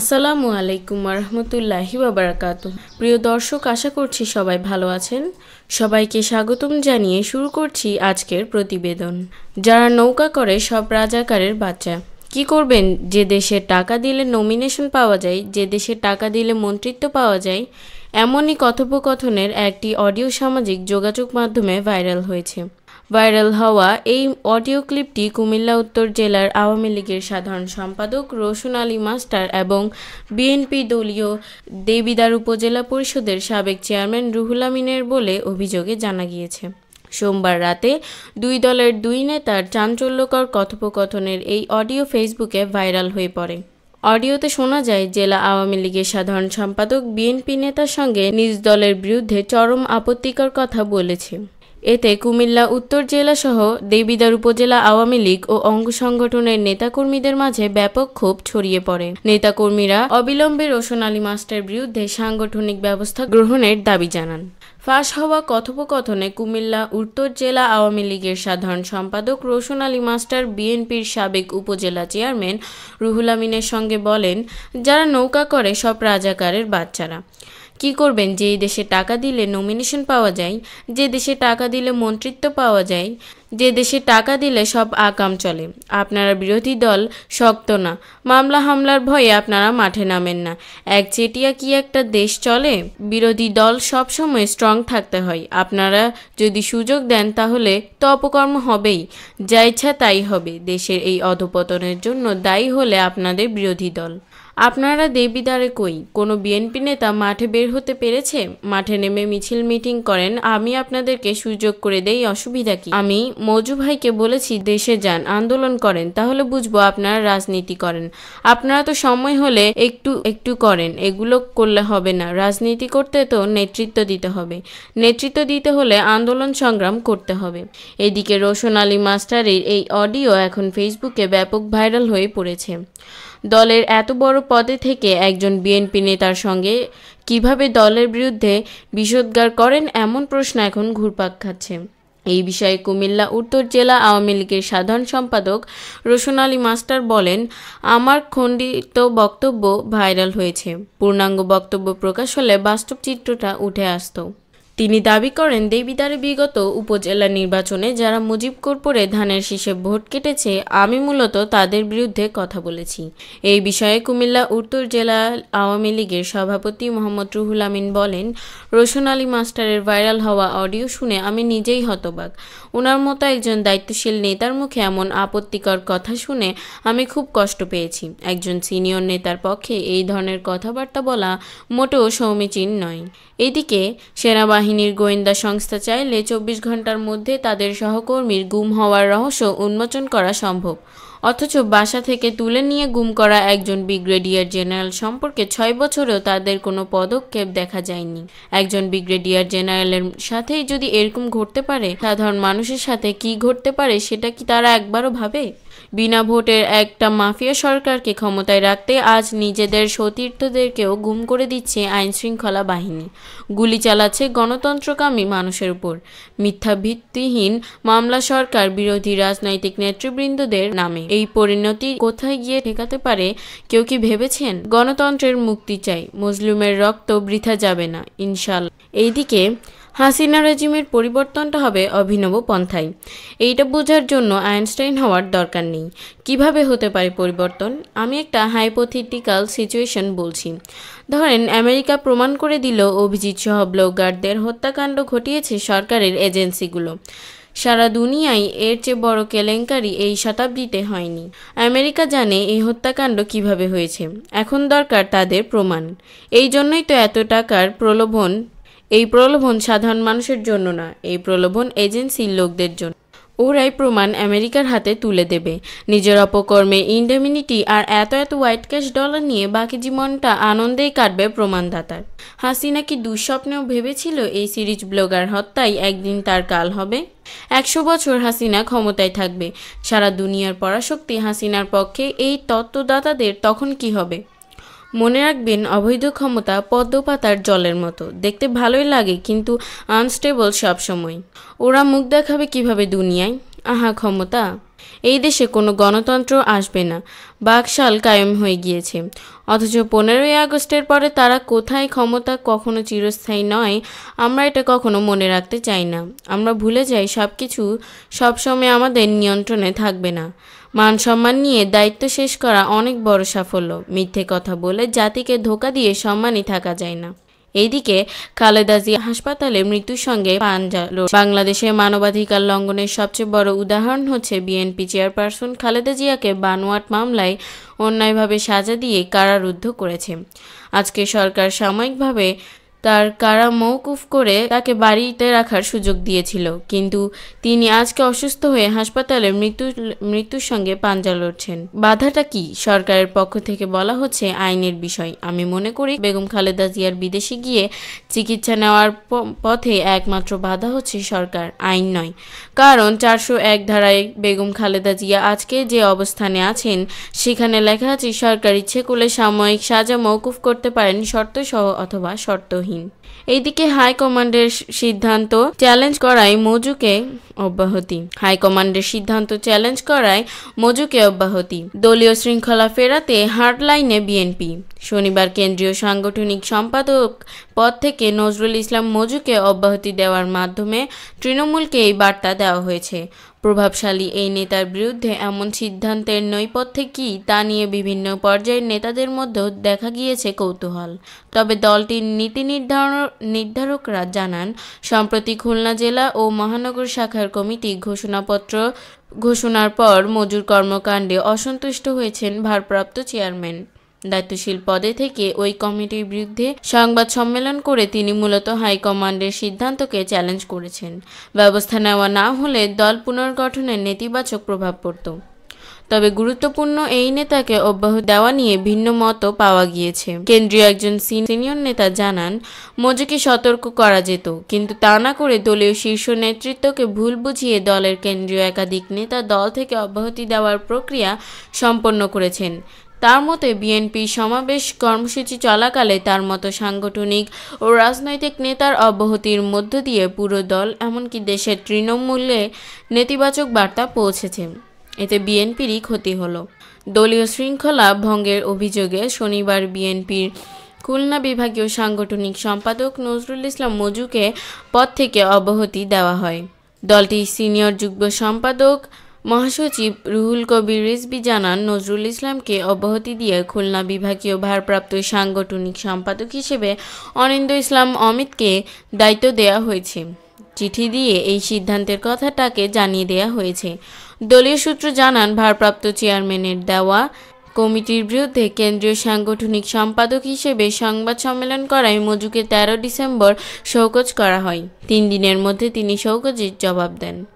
আসসালামু আলাইকুম রহমতুল্লাহি বাবরাকাত প্রিয় দর্শক আশা করছি সবাই ভালো আছেন সবাইকে স্বাগতম জানিয়ে শুরু করছি আজকের প্রতিবেদন যারা নৌকা করে সব রাজাকারের বাচ্চা কি করবেন যে দেশে টাকা দিলে নমিনেশন পাওয়া যায় যে দেশে টাকা দিলে মন্ত্রিত্ব পাওয়া যায় এমনই কথোপকথনের একটি অডিও সামাজিক যোগাযোগ মাধ্যমে ভাইরাল হয়েছে ভাইরাল হওয়া এই অডিও ক্লিপটি কুমিল্লা উত্তর জেলার আওয়ামী লীগের সাধারণ সম্পাদক রসুন আলী মাস্টার এবং বিএনপি দলীয় দেবিদার উপজেলা পরিষদের সাবেক চেয়ারম্যান রুহুল আমিনের বলে অভিযোগে জানা গিয়েছে সোমবার রাতে দুই দলের দুই নেতার চাঞ্চল্যকর কথোপকথনের এই অডিও ফেসবুকে ভাইরাল হয়ে পড়ে অডিওতে শোনা যায় জেলা আওয়ামী লীগের সাধারণ সম্পাদক বিএনপি নেতার সঙ্গে নিজ দলের বিরুদ্ধে চরম আপত্তিকর কথা বলেছে এতে কুমিল্লা উত্তর জেলাসহ দেবিদার উপজেলা আওয়ামী লীগ ও অঙ্গ সংগঠনের নেতাকর্মীদের মাঝে ব্যাপক ক্ষোভ ছড়িয়ে পড়ে নেতাকর্মীরা অবিলম্বে রোশন আলী মাস্টার বিরুদ্ধে সাংগঠনিক ব্যবস্থা গ্রহণের দাবি জানান ফাঁস হওয়া কথোপকথনে কুমিল্লা উত্তর জেলা আওয়ামী লীগের সাধারণ সম্পাদক রোশন আলী মাস্টার বিএনপির সাবেক উপজেলা চেয়ারম্যান রুহুল আমিনের সঙ্গে বলেন যারা নৌকা করে সব রাজাকারের বাচ্চারা কি করবেন যেই দেশে টাকা দিলে নমিনেশন পাওয়া যায় যে দেশে টাকা দিলে মন্ত্রিত্ব পাওয়া যায় যে দেশে টাকা দিলে সব আকাম চলে আপনারা বিরোধী দল শক্ত না মামলা হামলার ভয়ে আপনারা মাঠে নামেন না এক চেটিয়া কি একটা দেশ চলে বিরোধী দল সবসময় স্ট্রং থাকতে হয় আপনারা যদি সুযোগ দেন তাহলে তো অপকর্ম হবেই যা ইচ্ছা তাই হবে দেশের এই অধপতনের জন্য দায়ী হলে আপনাদের বিরোধী দল আপনারা দ্বারে কই কোনো বিএনপি নেতা মাঠে বের হতে পেরেছে মাঠে নেমে মিছিল মিটিং করেন আমি আপনাদেরকে সুযোগ করে দেই অসুবিধা কি আমি মজু ভাইকে বলেছি দেশে যান আন্দোলন করেন তাহলে বুঝবো আপনারা রাজনীতি করেন আপনারা তো সময় হলে একটু একটু করেন এগুলো করলে হবে না রাজনীতি করতে তো নেতৃত্ব দিতে হবে নেতৃত্ব দিতে হলে আন্দোলন সংগ্রাম করতে হবে এদিকে রোশন আলী মাস্টারের এই অডিও এখন ফেসবুকে ব্যাপক ভাইরাল হয়ে পড়েছে দলের এত বড় পদে থেকে একজন বিএনপি নেতার সঙ্গে কিভাবে দলের বিরুদ্ধে বিষোদ্গার করেন এমন প্রশ্ন এখন ঘুরপাক খাচ্ছে এই বিষয়ে কুমিল্লা উত্তর জেলা আওয়ামী লীগের সাধারণ সম্পাদক রোশন আলী মাস্টার বলেন আমার খণ্ডিত বক্তব্য ভাইরাল হয়েছে পূর্ণাঙ্গ বক্তব্য প্রকাশ হলে বাস্তব চিত্রটা উঠে আসত তিনি দাবি করেন দেবিদারে বিগত উপজেলা নির্বাচনে যারা মুজিব পরে ধানের শীষে ভোট কেটেছে আমি মূলত তাদের বিরুদ্ধে কথা বলেছি এই বিষয়ে কুমিল্লা উত্তর জেলা আওয়ামী লীগের সভাপতি মোহাম্মদ রুহুল আমিন বলেন রোশন আলী মাস্টারের ভাইরাল হওয়া অডিও শুনে আমি নিজেই হতবাক ওনার মতো একজন দায়িত্বশীল নেতার মুখে এমন আপত্তিকর কথা শুনে আমি খুব কষ্ট পেয়েছি একজন সিনিয়র নেতার পক্ষে এই ধরনের কথাবার্তা বলা মোটেও সৌমিচীন নয় এদিকে সেনাবাহিনীর গোয়েন্দা সংস্থা চাইলে চব্বিশ ঘন্টার মধ্যে তাদের সহকর্মীর গুম হওয়ার রহস্য উন্মোচন করা সম্ভব অথচ বাসা থেকে তুলে নিয়ে গুম করা একজন ব্রিগেডিয়ার জেনারেল সম্পর্কে ছয় বছরেও তাদের কোনো পদক্ষেপ দেখা যায়নি একজন ব্রিগেডিয়ার জেনারেলের সাথেই যদি এরকম ঘটতে পারে সাধারণ মানুষের সাথে কি ঘটতে পারে সেটা কি তারা একবারও ভাবে বিনা ভোটের একটা মাফিয়া সরকারকে ক্ষমতায় রাখতে আজ নিজেদের সতীর্থদেরকেও গুম করে দিচ্ছে আইন শৃঙ্খলা বাহিনী গুলি চালাচ্ছে গণতন্ত্রকামী মানুষের উপর মিথ্যা ভিত্তিহীন মামলা সরকার বিরোধী রাজনৈতিক নেতৃবৃন্দদের নামে এই পরিণতি কোথায় গিয়ে ঠেকাতে পারে কেউ কি ভেবেছেন গণতন্ত্রের মুক্তি চাই মুসলিমের রক্ত বৃথা যাবে না ইনশাল্লাহ এইদিকে হাসিনা রেজিমের পরিবর্তনটা হবে অভিনব পন্থায় এইটা বোঝার জন্য আইনস্টাইন হওয়ার দরকার নেই কিভাবে হতে পারে পরিবর্তন আমি একটা হাইপোথিটিক্যাল সিচুয়েশন বলছি ধরেন আমেরিকা প্রমাণ করে দিল অভিজিৎ সহ ব্লগারদের হত্যাকাণ্ড ঘটিয়েছে সরকারের এজেন্সিগুলো সারা দুনিয়ায় এর চেয়ে বড় কেলেঙ্কারি এই শতাব্দীতে হয়নি আমেরিকা জানে এই হত্যাকাণ্ড কিভাবে হয়েছে এখন দরকার তাদের প্রমাণ এই জন্যই তো এত টাকার প্রলোভন এই প্রলোভন সাধারণ মানুষের জন্য না এই প্রলোভন এজেন্সির লোকদের জন্য ওরাই প্রমাণ আমেরিকার হাতে তুলে দেবে নিজের অপকর্মে ইন্ডেমিনিটি আর এত এত হোয়াইট ক্যাশ ডলার নিয়ে বাকি জীবনটা আনন্দেই কাটবে প্রমাণদাতার হাসিনা কি দুঃস্বপ্নেও ভেবেছিল এই সিরিজ ব্লগার হত্যাই একদিন তার কাল হবে একশো বছর হাসিনা ক্ষমতায় থাকবে সারা দুনিয়ার পরাশক্তি হাসিনার পক্ষে এই তত্ত্বদাতাদের তখন কি হবে মনে রাখবেন অবৈধ ক্ষমতা পদ্মপাতার জলের মতো দেখতে ভালোই লাগে কিন্তু আনস্টেবল সবসময় ওরা মুখ দেখাবে কিভাবে দুনিয়ায় আহা ক্ষমতা এই দেশে কোনো গণতন্ত্র আসবে না বাকশাল কায়েম হয়ে গিয়েছে অথচ পনেরোই আগস্টের পরে তারা কোথায় ক্ষমতা কখনো চিরস্থায়ী নয় আমরা এটা কখনো মনে রাখতে চাই না আমরা ভুলে যাই সব কিছু সবসময় আমাদের নিয়ন্ত্রণে থাকবে না মান সম্মান নিয়ে দায়িত্ব শেষ করা অনেক বড় সাফল্য মিথ্যে কথা বলে জাতিকে ধোকা দিয়ে সম্মানই থাকা যায় না এদিকে খালেদা জিয়া হাসপাতালে মৃত্যুর সঙ্গে পাঞ্জাল বাংলাদেশে মানবাধিকার লঙ্ঘনের সবচেয়ে বড় উদাহরণ হচ্ছে বিএনপি চেয়ারপারসন খালেদা জিয়াকে বানোয়াট মামলায় অন্যায়ভাবে সাজা দিয়ে কারারুদ্ধ করেছে আজকে সরকার সাময়িকভাবে তার কারা মৌকুফ করে তাকে বাড়িতে রাখার সুযোগ দিয়েছিল কিন্তু তিনি আজকে অসুস্থ হয়ে হাসপাতালে মৃত্যু মৃত্যুর সঙ্গে পাঞ্জা লড়ছেন বাধাটা কি সরকারের পক্ষ থেকে বলা হচ্ছে আইনের বিষয় আমি মনে করি বেগম খালেদা জিয়ার বিদেশে গিয়ে চিকিৎসা নেওয়ার পথে একমাত্র বাধা হচ্ছে সরকার আইন নয় কারণ চারশো এক ধারায় বেগম খালেদা জিয়া আজকে যে অবস্থানে আছেন সেখানে লেখা আছে সরকার ইচ্ছে করলে সাময়িক সাজা মৌকুফ করতে পারেন শর্তসহ অথবা শর্তহীন বিহীন এইদিকে হাইকমান্ডের সিদ্ধান্ত চ্যালেঞ্জ করায় মজুকে অব্যাহতি হাইকমান্ডের সিদ্ধান্ত চ্যালেঞ্জ করায় মজুকে অব্যাহতি দলীয় শৃঙ্খলা ফেরাতে হার্ডলাইনে বিএনপি শনিবার কেন্দ্রীয় সাংগঠনিক সম্পাদক পদ থেকে নজরুল ইসলাম মজুকে অব্যাহতি দেওয়ার মাধ্যমে তৃণমূলকে এই বার্তা দেওয়া হয়েছে প্রভাবশালী এই নেতার বিরুদ্ধে এমন সিদ্ধান্তের নৈপথ্যে কী তা নিয়ে বিভিন্ন পর্যায়ের নেতাদের মধ্যেও দেখা গিয়েছে কৌতূহল তবে দলটির নীতি নির্ধারণ নির্ধারকরা জানান সম্প্রতি খুলনা জেলা ও মহানগর শাখার কমিটি ঘোষণাপত্র ঘোষণার পর মজুর কর্মকাণ্ডে অসন্তুষ্ট হয়েছেন ভারপ্রাপ্ত চেয়ারম্যান দায়িত্বশীল পদে থেকে ওই কমিটির বিরুদ্ধে সংবাদ সম্মেলন করে তিনি মূলত হাইকমান্ডের সিদ্ধান্তকে চ্যালেঞ্জ করেছেন ব্যবস্থা নেওয়া না হলে দল পুনর্গঠনের নেতিবাচক প্রভাব পড়ত তবে গুরুত্বপূর্ণ এই নেতাকে অব্যাহত দেওয়া নিয়ে ভিন্ন মত পাওয়া গিয়েছে কেন্দ্রীয় একজন সিনিয়র নেতা জানান মজুকে সতর্ক করা যেত কিন্তু তা না করে দলীয় শীর্ষ নেতৃত্বকে ভুল বুঝিয়ে দলের কেন্দ্রীয় একাধিক নেতা দল থেকে অব্যাহতি দেওয়ার প্রক্রিয়া সম্পন্ন করেছেন তার মতে বিএনপি সমাবেশ কর্মসূচি চলাকালে তার মতো সাংগঠনিক ও রাজনৈতিক নেতার অব্যাহতির মধ্য দিয়ে পুরো দল এমনকি দেশের তৃণমূলে নেতিবাচক বার্তা পৌঁছেছে এতে বিএনপিরই ক্ষতি হলো দলীয় শৃঙ্খলা ভঙ্গের অভিযোগে শনিবার বিএনপির খুলনা বিভাগীয় সাংগঠনিক সম্পাদক নজরুল ইসলাম মজুকে পদ থেকে অব্যাহতি দেওয়া হয় দলটির সিনিয়র যুগ্ম সম্পাদক মহাসচিব রুহুল কবির রিজবি জানান নজরুল ইসলামকে অব্যাহতি দিয়ে খুলনা বিভাগীয় ভারপ্রাপ্ত সাংগঠনিক সম্পাদক হিসেবে অনিন্দ ইসলাম অমিতকে দায়িত্ব দেয়া হয়েছে চিঠি দিয়ে এই সিদ্ধান্তের কথাটাকে জানিয়ে দেয়া হয়েছে দলীয় সূত্র জানান ভারপ্রাপ্ত চেয়ারম্যানের দেওয়া কমিটির বিরুদ্ধে কেন্দ্রীয় সাংগঠনিক সম্পাদক হিসেবে সংবাদ সম্মেলন করায় মজুকে তেরো ডিসেম্বর শৌকজ করা হয় তিন দিনের মধ্যে তিনি শৌকজের জবাব দেন